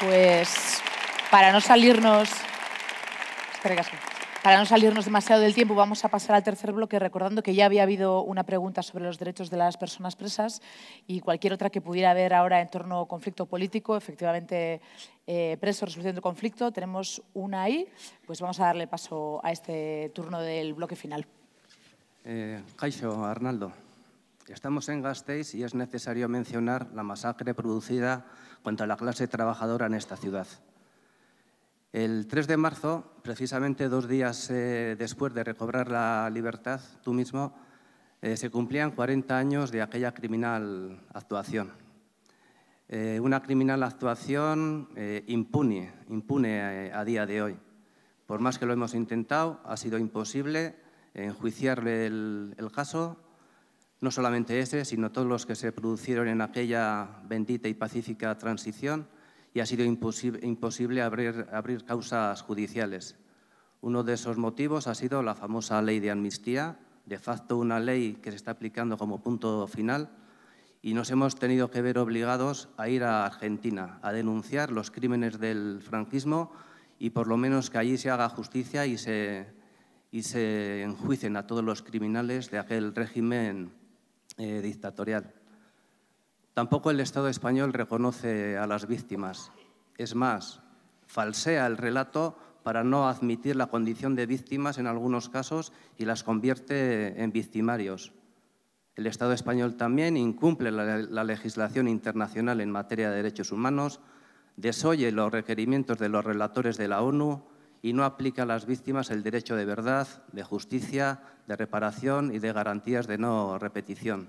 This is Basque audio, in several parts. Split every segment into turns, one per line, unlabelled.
Pues para no salirnos... Para no salirnos demasiado del tiempo, vamos a pasar al tercer bloque recordando que ya había habido una pregunta sobre los derechos de las personas presas y cualquier otra que pudiera haber ahora en torno a conflicto político, efectivamente eh, preso, resolución de conflicto. Tenemos una ahí, pues vamos a darle paso a este turno del bloque final.
Eh, Arnaldo. Estamos en Gasteiz y es necesario mencionar la masacre producida contra la clase trabajadora en esta ciudad. El 3 de marzo, precisamente dos días eh, después de recobrar la libertad, tú mismo, eh, se cumplían 40 años de aquella criminal actuación. Eh, una criminal actuación impune, impune a día de hoy. Por más que lo hemos intentado, ha sido imposible enjuiciarle el caso no solamente ese, sino todos los que se produjeron en aquella bendita y pacífica transición y ha sido imposible abrir, causas judiciales. Uno de esos motivos ha sido la famosa ley de amnistía, de facto una ley que se está aplicando como punto final, y nos hemos tenido que ver obligados a ir a Argentina a denunciar los crímenes del franquismo y por lo menos que allí se haga justicia y se, y se enjuicen a todos los criminales de aquel régimen eh, dictatorial. Tampoco el Estado español reconoce a las víctimas. Es más, falsea el relato para no admitir la condición de víctimas en algunos casos y las convierte en victimarios. El Estado español también incumple la, la legislación internacional en materia de derechos humanos, desoye los requerimientos de los relatores de la ONU, y no aplica a las víctimas el derecho de verdad, de justicia, de reparación y de garantías de no repetición.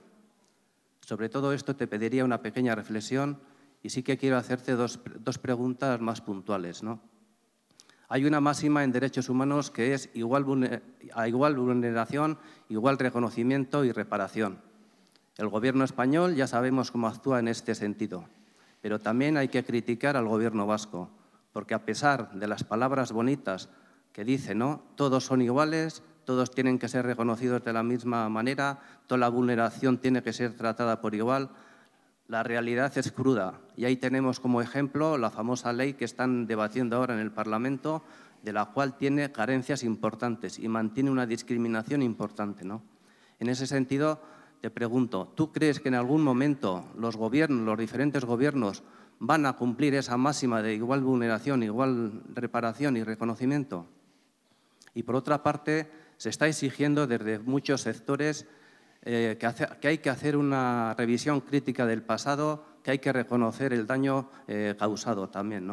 Sobre todo esto te pediría una pequeña reflexión y sí que quiero hacerte dos, preguntas más puntuales. ¿no? Hay una máxima en derechos humanos que es igual, a igual vulneración, igual reconocimiento y reparación. El gobierno español ya sabemos cómo actúa en este sentido, pero también hay que criticar al gobierno vasco porque a pesar de las palabras bonitas que dice, ¿no? Todos son iguales, todos tienen que ser reconocidos de la misma manera, toda la vulneración tiene que ser tratada por igual. La realidad es cruda y ahí tenemos como ejemplo la famosa ley que están debatiendo ahora en el Parlamento, de la cual tiene carencias importantes y mantiene una discriminación importante. ¿no? En ese sentido, te pregunto, ¿tú crees que en algún momento los gobiernos, los diferentes gobiernos, van a cumplir esa máxima de igual vulneración, igual reparación y reconocimiento. Y por otra parte, se está exigiendo desde muchos sectores eh, que, hay que hacer una revisión crítica del pasado, que hay que reconocer el daño eh, causado también.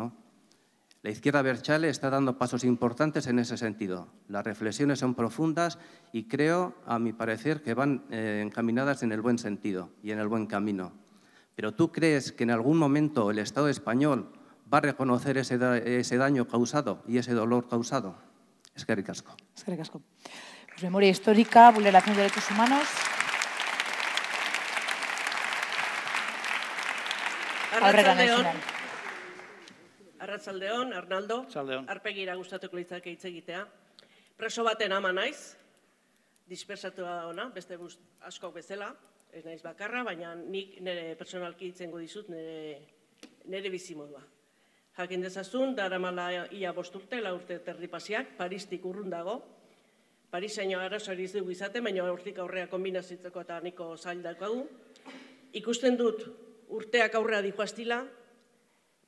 La izquierda Berchale está dando pasos importantes en ese sentido. Las reflexiones son profundas y creo, a mi parecer, que van eh, encaminadas en el buen sentido y en el buen camino. ¿Pero tú crees que en algún momento el Estado español va a reconocer ese, da ese daño causado y ese dolor causado? Es que ricasco.
Es que ricasco. Pues memoria histórica, vulneración de derechos humanos.
Arratxaldeon, Arnaldo, arpegira gustatuko litzak hitz egitea. Preso baten ama naiz, dispersatua da ona, beste guzt, asko bezala, ez naiz bakarra, baina nik nire personalki itzengo dizut nire, nire bizimodua. Jakin dezazun, dara mala ia bosturte, la urte terripasiak, Paristik urrun dago. Parisaino arazo dugu izate, baina urtik aurrea kombinazitzeko eta niko zail du. Ikusten dut urteak aurrea dihoaztila,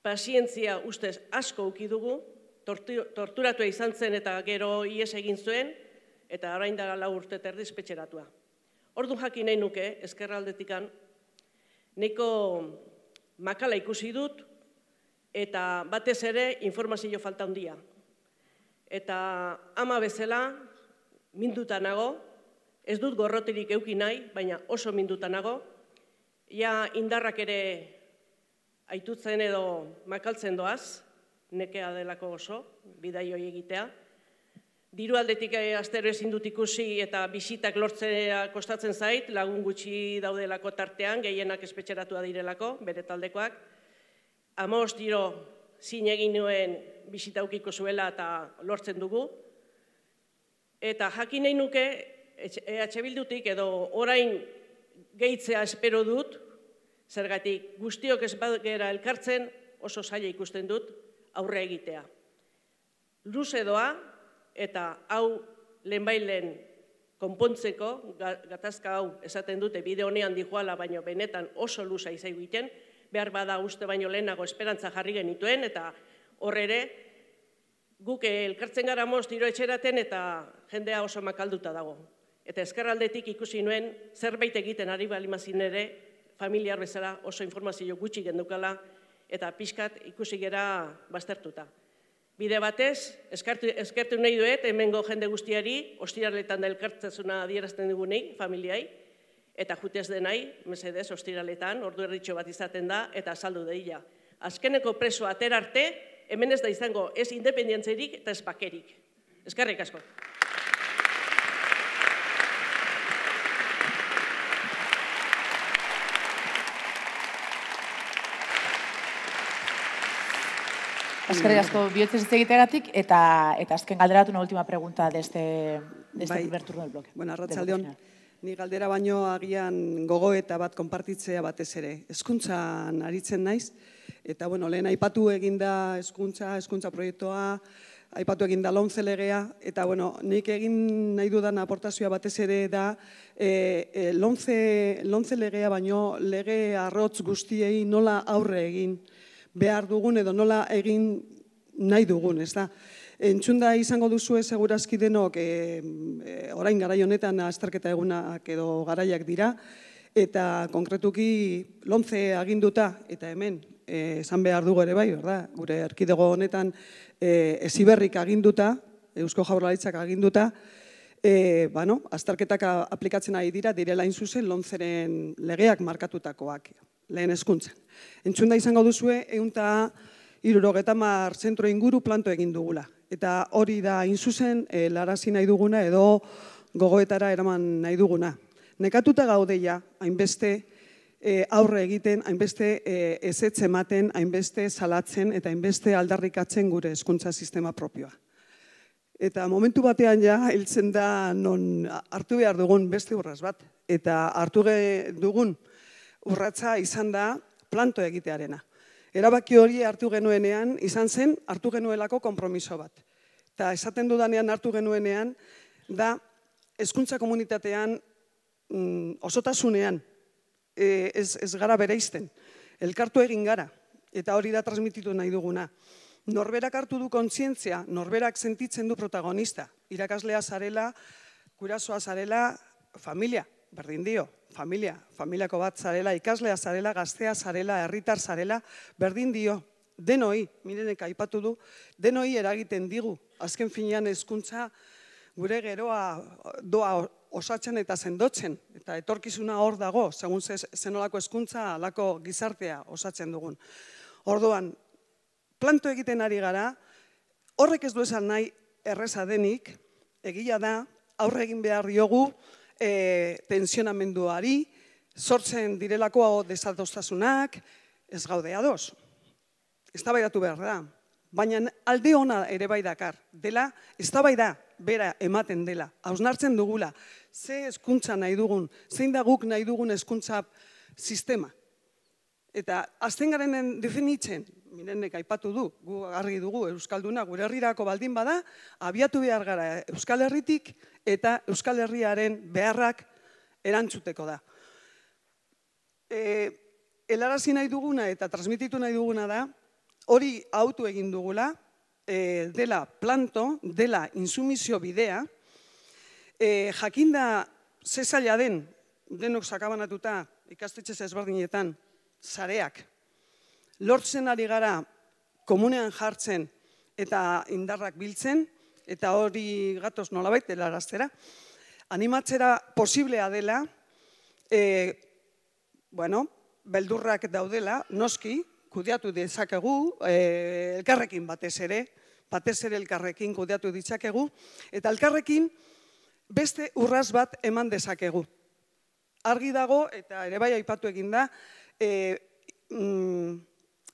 pasientzia ustez asko uki dugu, torturatua izan zen eta gero ies egin zuen, eta orain dara urte terdiz Ordu jakin nahi nuke, eskerraldetikan, neko makala ikusi dut, eta batez ere informazio falta handia. Eta ama bezala, minduta nago, ez dut gorrotirik euki nahi, baina oso minduta nago, ja indarrak ere aitutzen edo makaltzen doaz, nekea delako oso, bidaioi egitea, diru aldetik eh, astero ezin dut ikusi eta bizitak lortzea kostatzen zait, lagun gutxi daudelako tartean, gehienak espetxeratu direlako bere taldekoak. Amoz diro zin egin nuen bizitaukiko zuela eta lortzen dugu. Eta jakin nahi nuke, ehatxe eh, bildutik edo orain gehitzea espero dut, zergatik guztiok ez elkartzen oso zaila ikusten dut aurre egitea. Luz edoa, eta hau lehenbailen konpontzeko, gatazka hau esaten dute bide honean dijoala, baino benetan oso luza izaigu iten, behar bada uste baino lehenago esperantza jarri genituen, eta horre ere, guk elkartzen gara moz diro etxeraten eta jendea oso makalduta dago. Eta eskerraldetik ikusi nuen zerbait egiten ari balimazin ere, familiar bezala oso informazio gutxi gendukala, eta pixkat ikusi gera baztertuta. Bide batez, eskertu, eskertu nahi duet, hemengo jende guztiari, ostiraletan da elkartasuna adierazten dugunei, familiai, eta jutez denai, mesedez, ostiraletan, ordu erritxo bat izaten da, eta saldu dela. Azkeneko preso aterarte, arte, hemen ez da izango, ez independientzerik eta ez bakerik. Eskerrik asko.
Eskerrik asko
biotzen ez egiteagatik eta eta azken galderatu na ultima pregunta de este este bai. del bloke.
Bueno, Arratsaldeon ni galdera baino agian gogo eta bat konpartitzea batez ere. Hezkuntzan aritzen naiz eta bueno, lehen aipatu eginda hezkuntza, hezkuntza proiektua aipatu egin da lonze legea, eta bueno, nik egin nahi dudan aportazioa batez ere da, e, e, lonze, legea baino lege arrotz guztiei nola aurre egin behar dugun edo nola egin nahi dugun, ez da? Entzunda izango duzu segurazki denok e, orain garai honetan azterketa egunak edo garaiak dira eta konkretuki lontze aginduta eta hemen e, esan behar dugu ere bai, da? Gure erkidego honetan e, eziberrik aginduta, Eusko Jaurlaritzak aginduta, e, ba no, azterketak aplikatzen ari dira direla inzuzen lontzeren legeak markatutakoak lehen eskuntzen. Entzunda izango duzue, eunta irurogeta mar zentro inguru planto egin dugula. Eta hori da inzuzen, e, eh, larazi nahi duguna edo gogoetara eraman nahi duguna. Nekatuta gaudeia, hainbeste eh, aurre egiten, hainbeste e, eh, ezetze ematen, hainbeste salatzen eta hainbeste aldarrikatzen gure hezkuntza sistema propioa. Eta momentu batean ja, hiltzen da non hartu behar dugun beste urraz bat. Eta hartu dugun, urratza izan da planto egitearena. Erabaki hori hartu genuenean, izan zen hartu genuelako konpromiso bat. Eta esaten dudanean hartu genuenean, da eskuntza komunitatean mm, osotasunean e, ez, ez gara bere Elkartu egin gara, eta hori da transmititu nahi duguna. Norberak hartu du kontzientzia, norberak sentitzen du protagonista. Irakaslea zarela, kurasoa zarela, familia, berdin dio, familia, familiako bat zarela, ikaslea zarela, gaztea zarela, herritar zarela, berdin dio, denoi, mirenek aipatu du, denoi eragiten digu, azken finean hezkuntza gure geroa doa osatzen eta sendotzen eta etorkizuna hor dago, segun zenolako hezkuntza alako gizartea osatzen dugun. Orduan, planto egiten ari gara, horrek ez du esan nahi erreza denik, egia da, aurre egin behar diogu, e, tensionamenduari, sortzen direlako desadostasunak, ez gaude ados. Ez behar da, baina alde ona ere bai dakar, dela, ez da bera ematen dela, hausnartzen dugula, ze hezkuntza nahi dugun, zein da guk nahi dugun hezkuntza sistema. Eta azten garen definitzen, minenek aipatu du, gu argi dugu Euskalduna, gure herrirako baldin bada, abiatu behar gara Euskal Herritik eta Euskal Herriaren beharrak erantzuteko da. E, elarazi nahi duguna eta transmititu nahi duguna da, hori autu egin dugula, e, dela planto, dela insumizio bidea, e, jakinda zezaila den, denok sakabanatuta, ikastetxe ezberdinetan, zareak, lortzen ari gara komunean jartzen eta indarrak biltzen, eta hori gatoz nolabait, elaraztera. Animatzera posiblea dela, e, bueno, beldurrak daudela, noski, kudeatu dezakegu, eh, elkarrekin batez ere, batez ere elkarrekin kudeatu ditzakegu, eta elkarrekin beste urraz bat eman dezakegu. Argi dago, eta ere bai aipatu egin da, e, mm,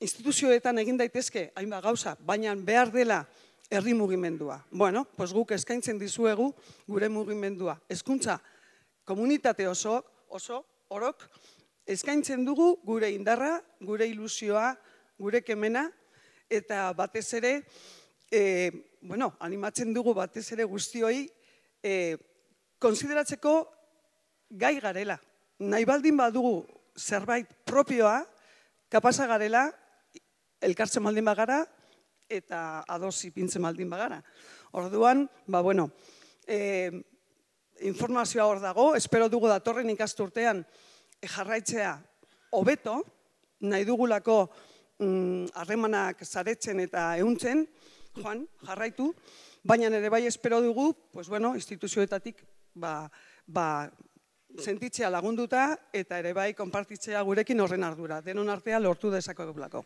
instituzioetan egin daitezke hainbat gauza, baina behar dela herri mugimendua. Bueno, pues guk eskaintzen dizuegu gure mugimendua. Hezkuntza komunitate oso oso orok eskaintzen dugu gure indarra, gure ilusioa, gure kemena eta batez ere e, bueno, animatzen dugu batez ere guztioi e, konsideratzeko gai garela. Naibaldin badugu zerbait propioa kapasa garela elkartzen maldin bagara, eta adosi ipintzen bagara. Orduan, ba bueno, e, informazioa hor dago, espero dugu datorren ikasturtean eh, jarraitzea hobeto, nahi dugulako mm, harremanak zaretzen eta ehuntzen, joan, jarraitu, baina ere bai espero dugu, pues bueno, instituzioetatik ba, ba, sentitzea lagunduta eta ere bai konpartitzea gurekin horren ardura. Denon artea lortu dezako dublako.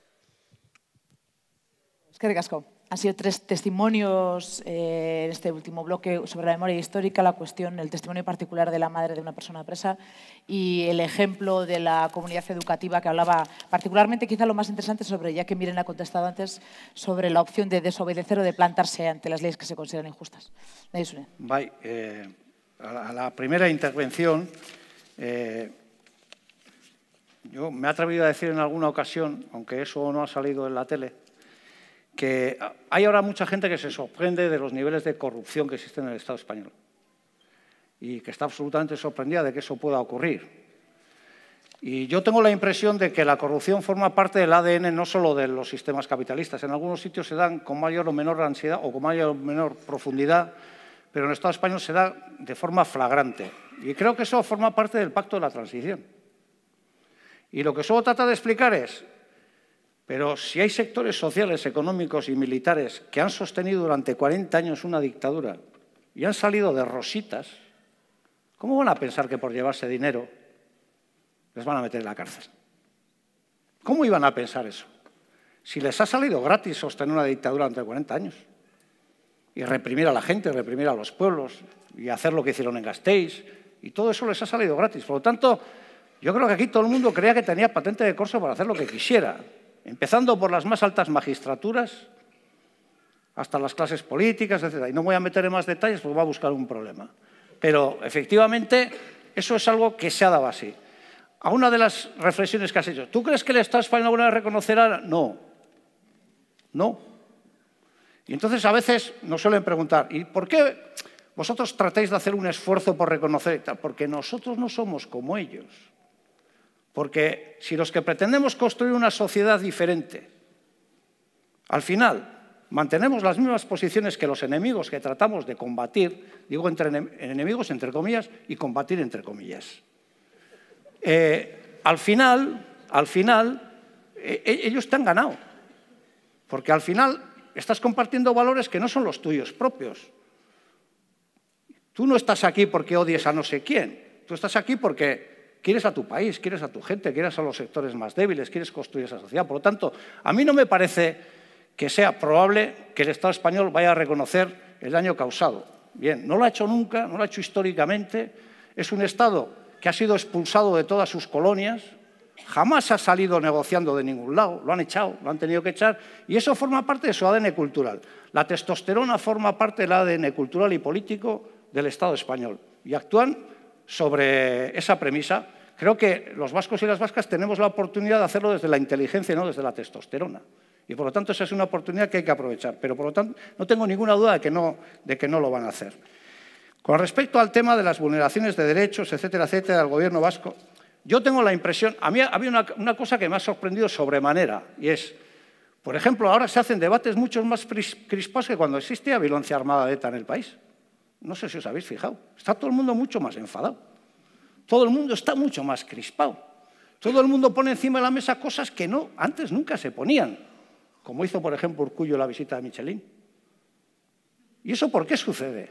Es que Han sido tres testimonios eh, en este último bloque sobre la memoria histórica, la cuestión, el testimonio particular de la madre de una persona presa y el ejemplo de la comunidad educativa que hablaba particularmente, quizá lo más interesante sobre, ya que Miren ha contestado antes, sobre la opción de desobedecer o de plantarse ante las leyes que se consideran injustas.
Eh, a la primera intervención, eh, yo me he atrevido a decir en alguna ocasión, aunque eso no ha salido en la tele, que hay ahora mucha gente que se sorprende de los niveles de corrupción que existen en el Estado español y que está absolutamente sorprendida de que eso pueda ocurrir. Y yo tengo la impresión de que la corrupción forma parte del ADN no solo de los sistemas capitalistas. En algunos sitios se dan con mayor o menor ansiedad o con mayor o menor profundidad, pero en el Estado español se da de forma flagrante. Y creo que eso forma parte del pacto de la transición. Y lo que solo trata de explicar es pero si hay sectores sociales, económicos y militares que han sostenido durante 40 años una dictadura y han salido de rositas, ¿cómo van a pensar que por llevarse dinero les van a meter en la cárcel? ¿Cómo iban a pensar eso? Si les ha salido gratis sostener una dictadura durante 40 años y reprimir a la gente, reprimir a los pueblos y hacer lo que hicieron en Gasteiz y todo eso les ha salido gratis. Por lo tanto, yo creo que aquí todo el mundo creía que tenía patente de corso para hacer lo que quisiera empezando por las más altas magistraturas hasta las clases políticas, etc. Y no voy a meter en más detalles porque va a buscar un problema. Pero efectivamente eso es algo que se ha dado así. A una de las reflexiones que has hecho, ¿tú crees que el Estado español alguna vez reconocerá? No, no. Y entonces a veces nos suelen preguntar, ¿y por qué vosotros tratáis de hacer un esfuerzo por reconocer? Porque nosotros no somos como ellos. Porque si los que pretendemos construir una sociedad diferente, al final mantenemos las mismas posiciones que los enemigos que tratamos de combatir, digo entre enemigos entre comillas y combatir entre comillas. Eh, al final, al final, e-, e-, ellos te han ganado, porque al final estás compartiendo valores que no son los tuyos propios. Tú no estás aquí porque odies a no sé quién, tú estás aquí porque Quieres a tu país, quieres a tu gente, quieres a los sectores más débiles, quieres construir esa sociedad. Por lo tanto, a mí no me parece que sea probable que el Estado español vaya a reconocer el daño causado. Bien, no lo ha hecho nunca, no lo ha hecho históricamente. Es un Estado que ha sido expulsado de todas sus colonias, jamás ha salido negociando de ningún lado, lo han echado, lo han tenido que echar, y eso forma parte de su ADN cultural. La testosterona forma parte del ADN cultural y político del Estado español, y actúan sobre esa premisa, creo que los vascos y las vascas tenemos la oportunidad de hacerlo desde la inteligencia y no desde la testosterona. Y por lo tanto esa es una oportunidad que hay que aprovechar. Pero por lo tanto no tengo ninguna duda de que no, lo van a hacer. Con respecto al tema de las vulneraciones de derechos, etcétera, etcétera, del gobierno vasco, yo tengo la impresión, a mí había una, una cosa que me ha sorprendido sobremanera, y es, por ejemplo, ahora se hacen debates mucho más crispados que cuando existía violencia armada de ETA en el país. No sé si os habéis fijado. Está todo el mundo mucho más enfadado. Todo el mundo está mucho más crispado. Todo el mundo pone encima de la mesa cosas que no, antes nunca se ponían. Como hizo, por ejemplo, Urcullo la visita de Michelin. ¿Y eso por qué sucede?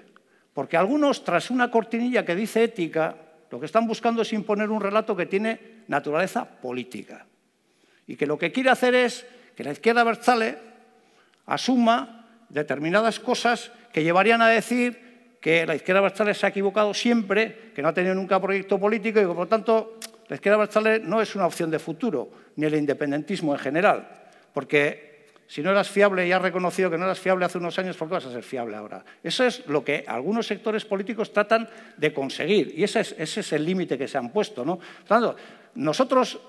Porque algunos, tras una cortinilla que dice ética, lo que están buscando es imponer un relato que tiene naturaleza política. Y que lo que quiere hacer es que la izquierda Berzale asuma determinadas cosas que llevarían a decir que la izquierda Bastales se ha equivocado siempre, que no ha tenido nunca proyecto político y que, por lo tanto, la izquierda Bartzales no es una opción de futuro, ni el independentismo en general, porque si no eras fiable y has reconocido que no eras fiable hace unos años, ¿por qué vas a ser fiable ahora? Eso es lo que algunos sectores políticos tratan de conseguir y ese es, el límite que se han puesto. ¿no? nosotros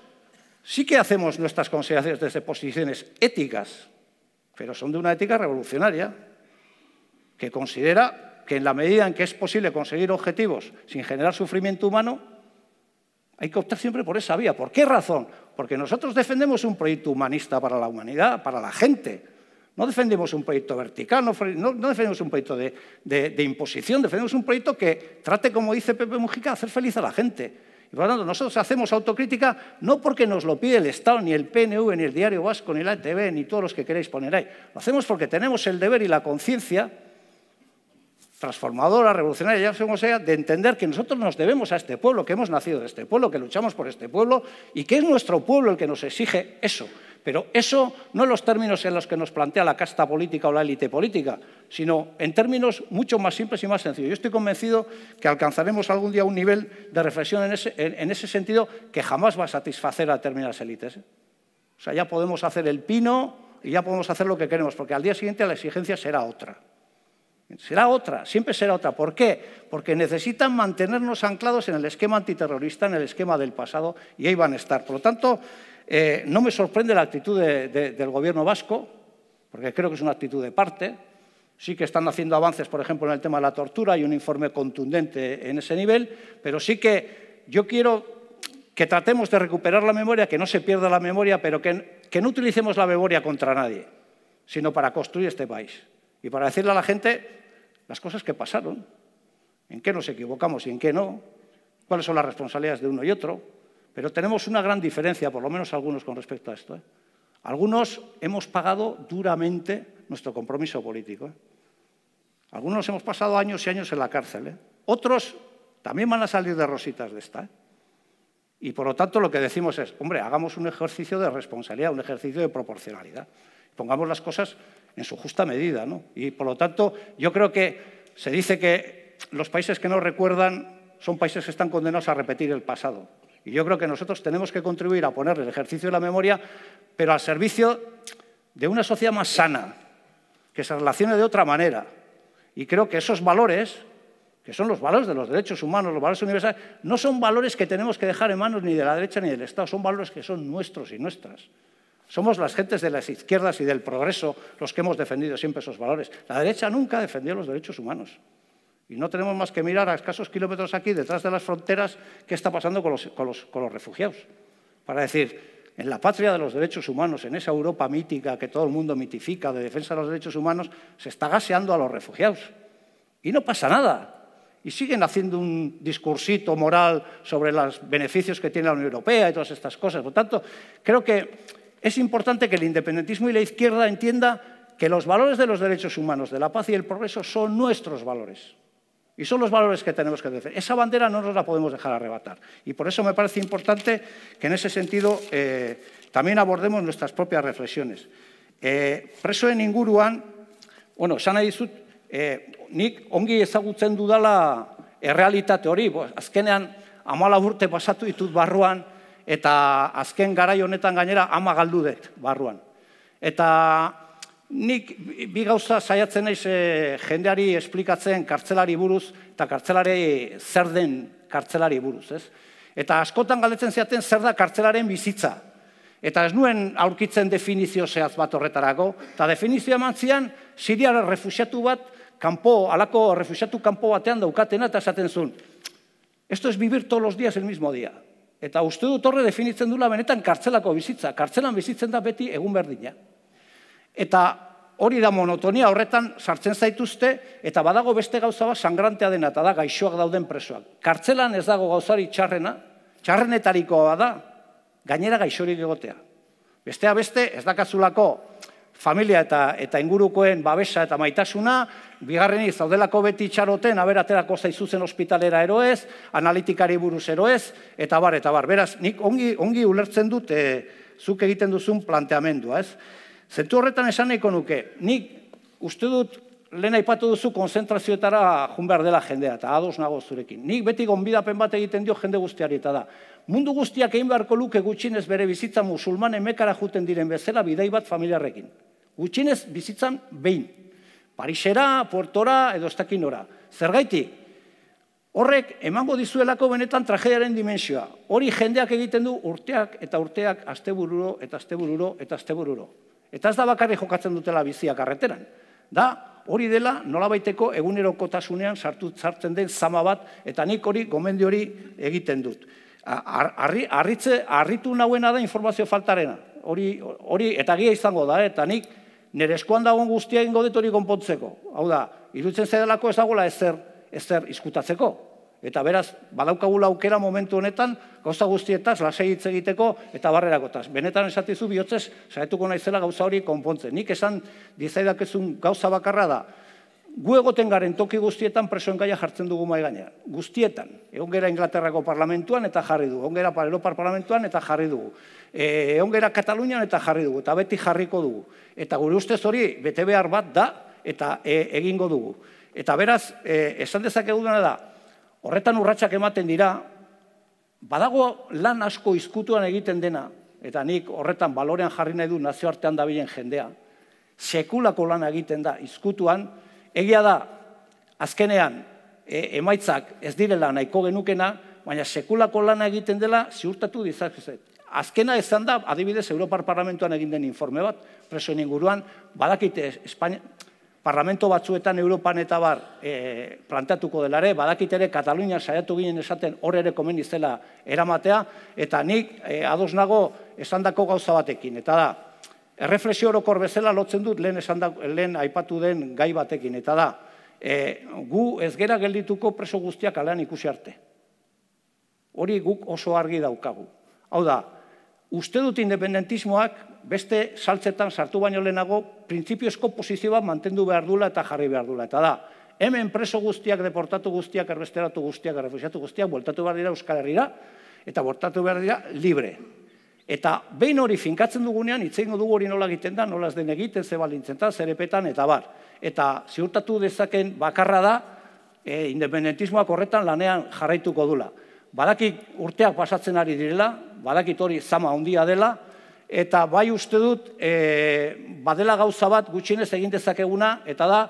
sí que hacemos nuestras consideraciones desde posiciones éticas, pero son de una ética revolucionaria que considera que en la medida en que es posible conseguir objetivos sin generar sufrimiento humano, hay que optar siempre por esa vía. ¿Por qué razón? Porque nosotros defendemos un proyecto humanista para la humanidad, para la gente. No defendemos un proyecto vertical, no, defendemos un proyecto de, imposición, defendemos un proyecto que trate, como dice Pepe Mujica, hacer feliz a la gente. Y por lo tanto, nosotros hacemos autocrítica no porque nos lo pide el Estado, ni el PNV, ni el Diario Vasco, ni la e TV, ni todos los que queréis poner ahí. Lo hacemos porque tenemos el deber y la conciencia transformadora, revolucionaria, ya como sea, de entender que nosotros nos debemos a este pueblo, que hemos nacido de este pueblo, que luchamos por este pueblo y que es nuestro pueblo el que nos exige eso. Pero eso no en los términos en los que nos plantea la casta política o la élite política, sino en términos mucho más simples y más sencillos. Yo estoy convencido que alcanzaremos algún día un nivel de reflexión en ese, en ese sentido que jamás va a satisfacer a determinadas élites. ¿eh? O sea, ya podemos hacer el pino y ya podemos hacer lo que queremos, porque al día siguiente la exigencia será otra. Será otra, siempre será otra. ¿Por qué? Porque necesitan mantenernos anclados en el esquema antiterrorista, en el esquema del pasado, y ahí van a estar. Por lo tanto, eh, no me sorprende la actitud del gobierno vasco, porque creo que es una actitud de parte. Sí que están haciendo avances, por ejemplo, en el tema de la tortura, hay un informe contundente en ese nivel, pero sí que yo quiero que tratemos de recuperar la memoria, que no se pierda la memoria, pero que no utilicemos la memoria contra nadie, sino para construir este país y para decirle a la gente las cosas que pasaron, en qué nos equivocamos y en qué no, cuáles son las responsabilidades de uno y otro. Pero tenemos una gran diferencia, por lo menos algunos, con respecto a esto. ¿eh? Algunos hemos pagado duramente nuestro compromiso político. ¿eh? Algunos hemos pasado años y años en la cárcel. ¿eh? Otros también van a salir de rositas de esta. Y por lo tanto lo que decimos es, hombre, hagamos un ejercicio de responsabilidad, un ejercicio de proporcionalidad. Pongamos las cosas en su justa medida. ¿no? Y por lo tanto, yo creo que se dice que los países que no recuerdan son países que están condenados a repetir el pasado. Y yo creo que nosotros tenemos que contribuir a poner el ejercicio de la memoria, pero al servicio de una sociedad más sana, que se relacione de otra manera. Y creo que esos valores, que son los valores de los derechos humanos, los valores universales, no son valores que tenemos que dejar en manos ni de la derecha ni del Estado, son valores que son nuestros y nuestras. Somos las gentes de las izquierdas y del progreso los que hemos defendido siempre esos valores. La derecha nunca defendió los derechos humanos. Y no tenemos más que mirar a escasos kilómetros aquí, detrás de las fronteras, qué está pasando con los, con los, con los refugiados. Para decir, en la patria de los derechos humanos, en esa Europa mítica que todo el mundo mitifica de defensa de los derechos humanos, se está gaseando a los refugiados. Y no pasa nada. Y siguen haciendo un discursito moral sobre los beneficios que tiene la Unión Europea y todas estas cosas. Por tanto, creo que es importante que el independentismo y la izquierda entienda que los valores de los derechos humanos, de la paz y el progreso son nuestros valores. Y son los valores que tenemos que defender. Esa bandera no nos la podemos dejar arrebatar. Y por eso me parece importante que en ese sentido eh, también abordemos nuestras propias reflexiones. Eh, preso en inguruan, bueno, dizut, eh, nik ongi ezagutzen dudala errealitate hori, azkenean amala pasatu ditut barruan, eta azken garai honetan gainera ama galdu dut barruan. Eta nik bi gauza saiatzen naiz e, jendeari esplikatzen kartzelari buruz eta kartzelari zer den kartzelari buruz, ez? Eta askotan galdetzen ziaten zer da kartzelaren bizitza. Eta ez nuen aurkitzen definizio zehaz bat horretarako, eta definizio eman zian, siriar refusiatu bat, kanpo, alako refusiatu kanpo batean daukatena, eta esaten zuen, esto es vivir todos los días el mismo día. Eta uste dut horre definitzen dula benetan kartzelako bizitza. Kartzelan bizitzen da beti egun berdina. Eta hori da monotonia horretan sartzen zaituzte, eta badago beste gauza bat sangrantea dena, eta da gaixoak dauden presoak. Kartzelan ez dago gauzari txarrena, txarrenetarikoa da, gainera gaixorik egotea. Bestea beste, ez dakazulako familia eta eta ingurukoen babesa eta maitasuna, bigarrenik zaudelako beti txaroten, aberaterako zaizuzen ospitalera eroez, analitikari buruz eroez, eta bar, eta bar. Beraz, nik ongi, ongi ulertzen dut e, zuk egiten duzun planteamendua, ez? Zentu horretan esan nahiko nuke, nik uste dut lehen aipatu duzu konzentrazioetara jun behar dela jendea, eta ados nago zurekin. Nik beti gonbidapen bat egiten dio jende guztiari da. Mundu guztiak egin beharko luke gutxinez bere bizitza musulmanen mekara juten diren bezala bidai bat familiarrekin. Gutxinez bizitzan behin. Parisera, Portora, edo estakin ora. Zergaitik, horrek emango dizuelako benetan tragediaren dimensioa. Hori jendeak egiten du urteak eta urteak astebururo eta astebururo eta astebururo. Eta ez da bakarri jokatzen dutela biziak karreteran. Da, hori dela nolabaiteko egunerokotasunean sartu sartzen den zama bat eta nik hori gomendio hori egiten dut. arritze, arritu nauena da informazio faltarena. Hori, hori eta izango da, eta nik nire dagoen guztia ingo dut hori konpontzeko. Hau da, irutzen zedelako ezagola ezer, ezer izkutatzeko. Eta beraz, badaukagula aukera momentu honetan, gauza guztietaz, lasei hitz egiteko eta barrerakotaz. Benetan esatizu bihotzez, saietuko naizela gauza hori konpontzen. Nik esan dizaidakezun gauza bakarra da, gu egoten garen toki guztietan presoen gaia jartzen dugu mai Guztietan, egon gera Inglaterrako parlamentuan eta jarri dugu, egon gera Europar parlamentuan eta jarri dugu, e, egon gera Katalunian eta jarri dugu, eta beti jarriko dugu. Eta gure ustez hori, bete behar bat da, eta e, egingo dugu. Eta beraz, e, esan dezakegu da, Horretan urratsak ematen dira, badago lan asko izkutuan egiten dena, eta nik horretan balorean jarri nahi du nazioartean dabilen jendea, sekulako lan egiten da izkutuan, egia da, azkenean, e, emaitzak ez direla nahiko genukena, baina sekulako lana egiten dela ziurtatu dizakuzet. Azkena izan da, adibidez, Europar Parlamentuan egin den informe bat, presoen inguruan, badakite Espainia, parlamento batzuetan Europan eta bar e, plantatuko delare, badakit ere Katalunia saiatu ginen esaten hor ere komen eramatea, eta nik e, ados nago esan dako gauza batekin. Eta da, erreflexio orokor bezala lotzen dut lehen, esan lehen aipatu den gai batekin. Eta da, e, gu ezgera geldituko preso guztiak alean ikusi arte. Hori guk oso argi daukagu. Hau da, uste dut independentismoak beste saltzetan sartu baino lehenago printzipiozko posizioa mantendu behar dula eta jarri behar dula. Eta da, hemen preso guztiak, deportatu guztiak, erbesteratu guztiak, errefusiatu guztiak, voltatu behar dira Euskal Herriera, eta bortatu behar dira libre. Eta behin hori finkatzen dugunean, itzein dugu hori nola egiten da, nola den egiten, ze balintzenta, zerepetan, eta bar. Eta ziurtatu dezaken bakarra da, eh, independentismoak horretan lanean jarraituko dula badakik urteak pasatzen ari direla, badakit hori zama handia dela, eta bai uste dut, e, badela gauza bat gutxinez egin dezakeguna, eta da,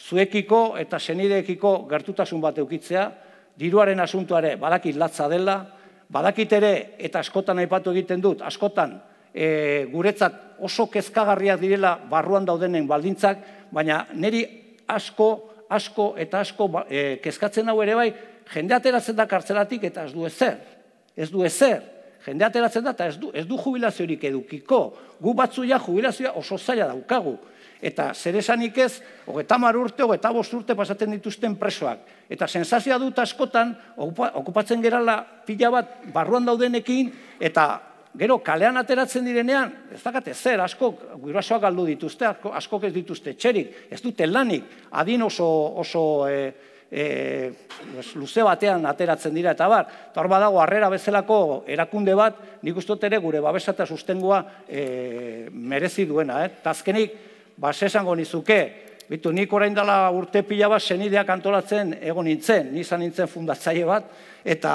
zuekiko eta senideekiko gertutasun bat eukitzea, diruaren asuntuare badakit latza dela, badakit ere, eta askotan aipatu egiten dut, askotan e, guretzat oso kezkagarriak direla barruan daudenen baldintzak, baina niri asko, asko eta asko ba, e, kezkatzen hau ere bai, jende ateratzen da kartzelatik eta ez du ezer. Ez du ezer. Jende ateratzen da eta ez du, ez du jubilaziorik edukiko. Gu batzuia jubilazioa oso zaila daukagu. Eta zer esanik ez, hogeta mar urte, hogeita bost urte pasaten dituzten presoak. Eta sensazia dut askotan, okupatzen gerala pila bat barruan daudenekin, eta gero kalean ateratzen direnean, ez dakate, zer, asko guirasoak galdu dituzte, asko ez dituzte txerik, ez dute lanik, adin oso, oso eh, e, pues, luze batean ateratzen dira eta bar. Eta badago, harrera bezalako erakunde bat, nik ustot ere gure babesata sustengoa e, merezi duena. Eh? Tazkenik, ba, sesango nizuke, Bitu, nik orain dela urte pila bat senideak antolatzen egon nintzen, nizan nintzen fundatzaile bat, eta,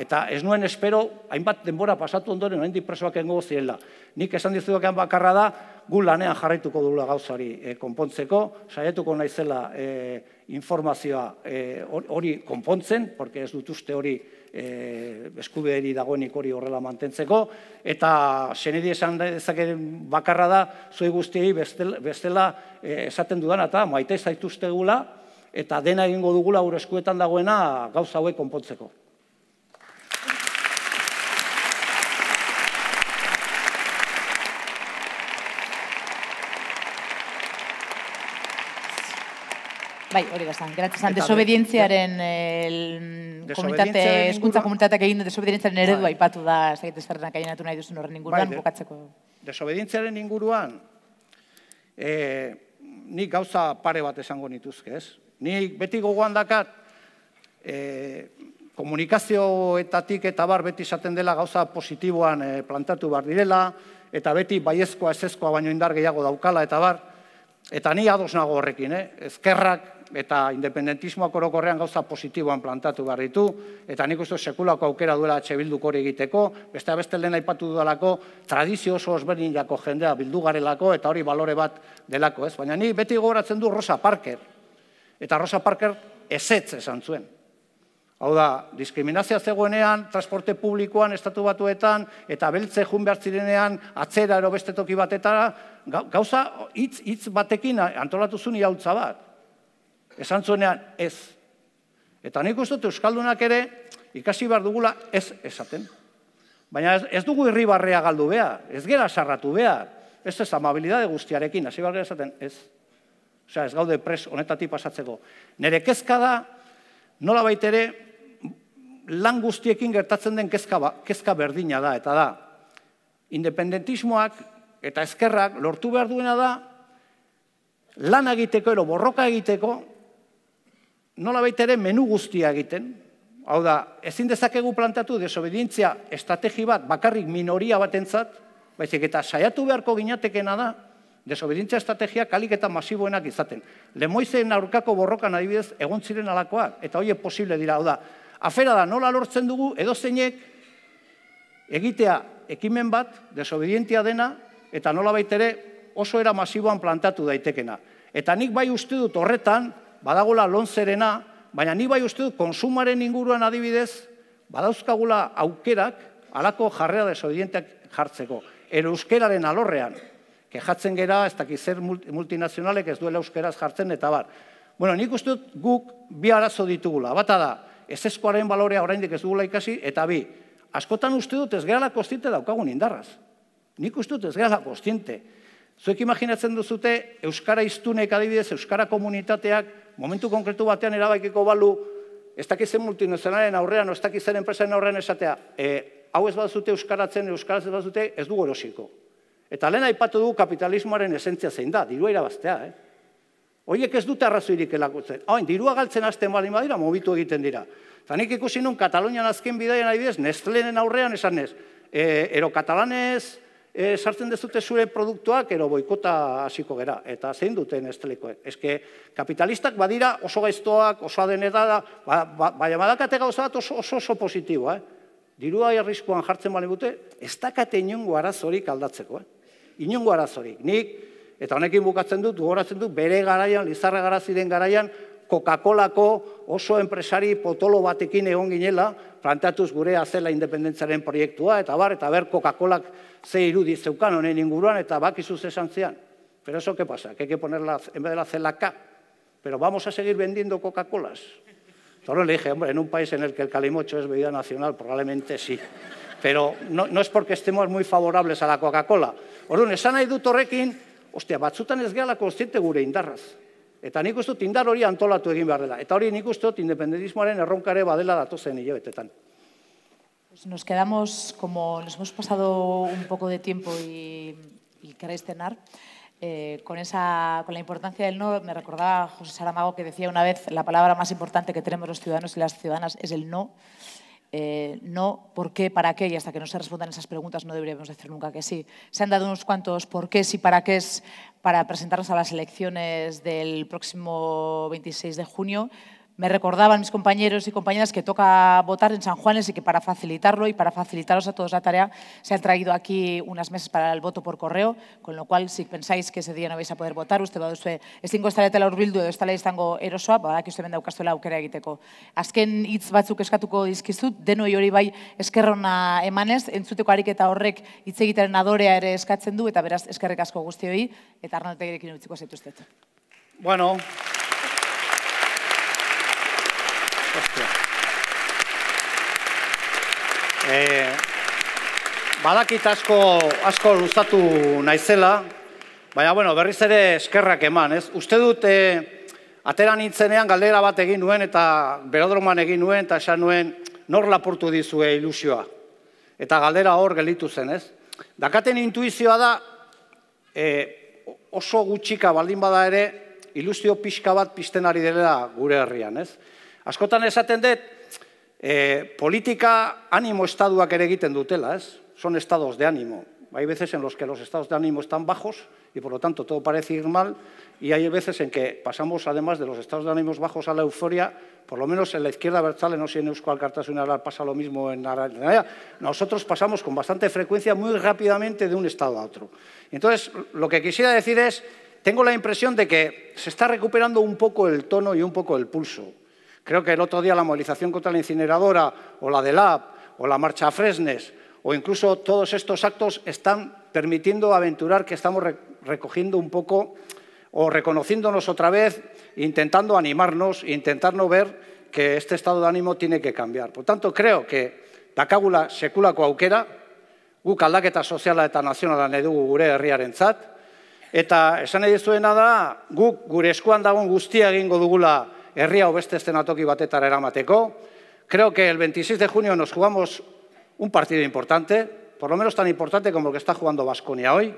eta ez nuen espero, hainbat denbora pasatu ondoren, hain dipresoak engo zirela. Nik esan dizudokan bakarra da, gu lanean jarraituko dula gauzari e, konpontzeko, saietuko naizela e, informazioa eh, hori konpontzen, porque ez dut uste hori e, eh, dagonik dagoenik hori horrela mantentzeko, eta senedi esan dezakeen bakarra da, zoi guztiei bestela, bestela eh, esaten dudan, eta maite zaituzte eta dena egingo dugula gure eskuetan dagoena gauza hauek konpontzeko.
Bai, hori da zan. zan, desobedientziaren komunitate, eskuntza komunitateak egin desobedientziaren eredua bai. aipatu da, ez da, ez nahi duzun horren inguruan, bai, bukatzeko.
Desobedientziaren inguruan, eh, nik gauza pare bat esango nituzke, ez? Nik beti gogoan dakat eh, komunikazioetatik eta bar beti esaten dela gauza positiboan eh, plantatu bar direla, eta beti baiezkoa ezezkoa baino indar gehiago daukala, eta bar, Eta ni ados nago horrekin, Ezkerrak eta independentismoak orokorrean gauza positiboan plantatu behar ditu, eta nik uste sekulako aukera duela atxe bilduko hori egiteko, beste abeste lehen aipatu dudalako, tradizio oso osberdin jako jendea bildu garelako, eta hori balore bat delako, ez? Baina ni beti gogoratzen du Rosa Parker, eta Rosa Parker ezetz esan zuen. Hau da, diskriminazia zegoenean, transporte publikoan, estatu batuetan, eta beltze jun behar zirenean, atzera ero beste batetara, gauza hitz batekin antolatu zuen iautza bat. Esan zuenean, ez. Eta nik uste dut Euskaldunak ere, ikasi behar dugula, ez esaten. Baina ez, ez dugu irribarrea galdu behar, ez gera sarratu behar, ez ez amabilidade guztiarekin, hasi behar esaten, ez. Osea, ez gaude pres honetatik pasatzeko. Nere kezka da, nola baitere, lan guztiekin gertatzen den kezka, ba, kezka berdina da, eta da, independentismoak eta eskerrak lortu behar duena da, lan egiteko, ero borroka egiteko, nola baita ere menu guztia egiten, hau da, ezin dezakegu plantatu desobedientzia estrategi bat, bakarrik minoria batentzat, baizik eta saiatu beharko ginatekena da, desobedientzia estrategia kalik eta masiboenak izaten. Lemoizen aurkako borrokan adibidez, egon ziren alakoak, eta hoiek posible dira, hau da, afera da, nola lortzen dugu, edo zeinek egitea ekimen bat, desobedientia dena, eta nola baitere oso era masiboan plantatu daitekena. Eta nik bai uste dut horretan, badagola lontzerena, baina ni bai uste dut konsumaren inguruan adibidez, badauzkagula aukerak alako jarrea desobedienteak jartzeko. Ero euskeraren alorrean, kejatzen gera, ez dakiz zer multinazionalek ez duela euskeraz jartzen, eta bar. Bueno, nik uste dut guk bi arazo ditugula. Bata da, ez balorea oraindik ez dugula ikasi, eta bi, askotan uste dut ez gara la kostiente daukagun indarraz. Nik uste dut ez gara kostiente. Zuek imaginatzen duzute, euskara iztunek adibidez, euskara komunitateak, momentu konkretu batean erabakiko balu, ez dakizen multinazionalen aurrean, ez dakizen enpresaren aurrean esatea, e, hau ez bat euskaratzen, euskaratzen ez zute, ez dugu gorosiko. Eta lehen aipatu du kapitalismoaren esentzia zein da, dirua irabaztea, eh? Horiek ez dute arrazoirik elakutzen. Hain, dirua galtzen hasten bali badira, mobitu egiten dira. Zanik ikusi nun, Katalunian azken bidaian adibidez, nestlenen aurrean esan ez, e, ero katalanez, e, sartzen dezute zure produktuak, ero boikota hasiko gera, eta zein duten estelekoek. Ezke, kapitalistak badira oso gaiztoak, oso adenetara, ba, ba, baina badakate gauza bat oso oso, oso positiboa. Eh? Dirua irriskoan jartzen bale bute, ez dakate inungo arazorik aldatzeko. Eh? Inungo arazorik. Nik, eta honekin bukatzen dut, gogoratzen dut, bere garaian, lizarra ziren garaian, Coca-Colako oso enpresari potolo batekin egon ginela, plantatuz gure azela independentzaren proiektua, eta bar, eta ber Coca-Colak ze irudi zeukan honen inguruan, eta bakizuz esan zian. Pero eso, ¿qué pasa? Que hay que poner en vez de la K. Pero vamos a seguir vendiendo Coca-Colas. Entonces le dije, hombre, en un país en el que el calimocho es bebida nacional, probablemente sí. Pero no, no es porque estemos muy favorables a la Coca-Cola. Orduan, esan nahi dut horrekin, hostia, batzutan ez gehala konstiente gure indarraz. Eta hori antolatu egin dela. Eta hori independentismoaren erronkare badela
Pues nos quedamos, como nos hemos pasado un poco de tiempo y, queréis cenar, eh, con, esa, con la importancia del no, me recordaba José Saramago que decía una vez, la palabra más importante que tenemos los ciudadanos y las ciudadanas es el no. Eh, no, por qué, para qué, y hasta que no se respondan esas preguntas no deberíamos decir nunca que sí. Se han dado unos cuantos por qué y para qué para presentarnos a las elecciones del próximo 26 de junio. me recordaban mis compañeros y compañeras que toca votar en San Juanes y que para facilitarlo y para facilitaros a todos la tarea se han traído aquí unas mesas para el voto por correo, con lo cual si pensáis que ese día no vais a poder votar, usted va a usted, es cinco estaré tela urbildu edo estaré estango erosoa, para que usted venda ukastuela aukera egiteko. Azken hitz batzuk eskatuko dizkizut, deno hori bai eskerrona emanez, entzuteko ariketa horrek hitz adorea ere eskatzen du, eta beraz eskerrek asko guztioi, eta arnaltegirekin utziko zetuztet.
Bueno, E, badakit asko, asko luzatu naizela, baina bueno, berriz ere eskerrak eman, ez? Uste dut, e, atera nintzenean galdera bat egin nuen eta berodroman egin nuen eta esan nuen nor lapurtu dizue ilusioa. Eta galdera hor gelitu zen, ez? Dakaten intuizioa da, e, oso gutxika baldin bada ere, ilusio pixka bat pisten ari dela gure herrian, ez? Ascotan es dut, eh, política, ánimo, estado, estaduak ere Son estados de ánimo. Hay veces en los que los estados de ánimo están bajos y por lo tanto todo parece ir mal y hay veces en que pasamos además de los estados de ánimos bajos a la euforia, por lo menos en la izquierda abertzale, no sé en Euskal pasa lo mismo en Araya, nosotros pasamos con bastante frecuencia muy rápidamente de un estado a otro. Entonces, lo que quisiera decir es, tengo la impresión de que se está recuperando un poco el tono y un poco el pulso. Creo que el otro día la movilización contra la incineradora o la de LAB o la marcha a Fresnes o incluso todos estos actos están permitiendo aventurar que estamos recogiendo un poco o reconociéndonos otra vez, intentando animarnos, intentando ver que este estado de ánimo tiene que cambiar. Por tanto, creo que dakagula sekulako aukera, guk aldaketa soziala eta nazionala edugu gure herriaren zat, eta esan edizuena da guk gure eskuan dagoen guztia egingo dugula herria oeste beste batetar batetara eramateko. Creo que el 26 de junio nos jugamos un partido importante, por lo menos tan importante como el que está jugando Vasconia hoy.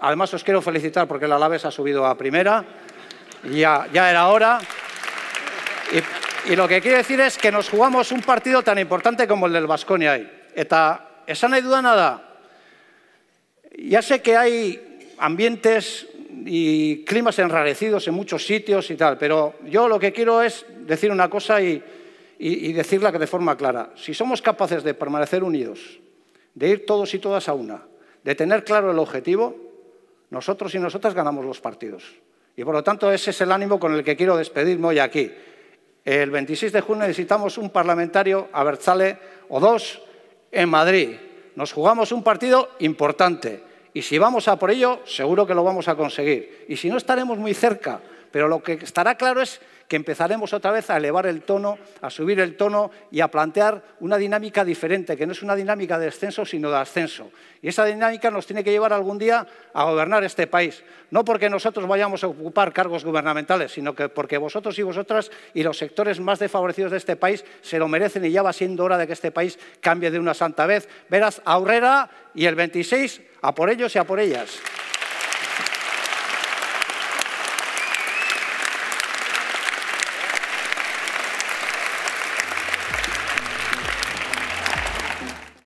Además, os quiero felicitar porque el Alaves ha subido a primera. Ya, ya era hora. Y, lo que quiero decir es que nos jugamos un partido tan importante como el del Vasconia hoy. esa no hay duda nada. Ya sé que hay ambientes y climas enrarecidos en muchos sitios y tal, pero yo lo que quiero es decir una cosa y, decirla de forma clara. Si somos capaces de permanecer unidos, de ir todos y todas a una, de tener claro el objetivo, nosotros y nosotras ganamos los partidos. Y por lo tanto ese es el ánimo con el que quiero despedirme hoy aquí. El 26 de junio necesitamos un parlamentario a Berzale o dos en Madrid. Nos jugamos un partido importante. Y si vamos a por ello, seguro que lo vamos a conseguir. Y si no, estaremos muy cerca. Pero lo que estará claro es que empezaremos otra vez a elevar el tono, a subir el tono y a plantear una dinámica diferente, que no es una dinámica de descenso, sino de ascenso. Y esa dinámica nos tiene que llevar algún día a gobernar este país. No porque nosotros vayamos a ocupar cargos gubernamentales, sino que porque vosotros y vosotras y los sectores más desfavorecidos de este país se lo merecen y ya va siendo hora de que este país cambie de una santa vez. Verás, Aurrera y el 26, a por ellos y a por ellas.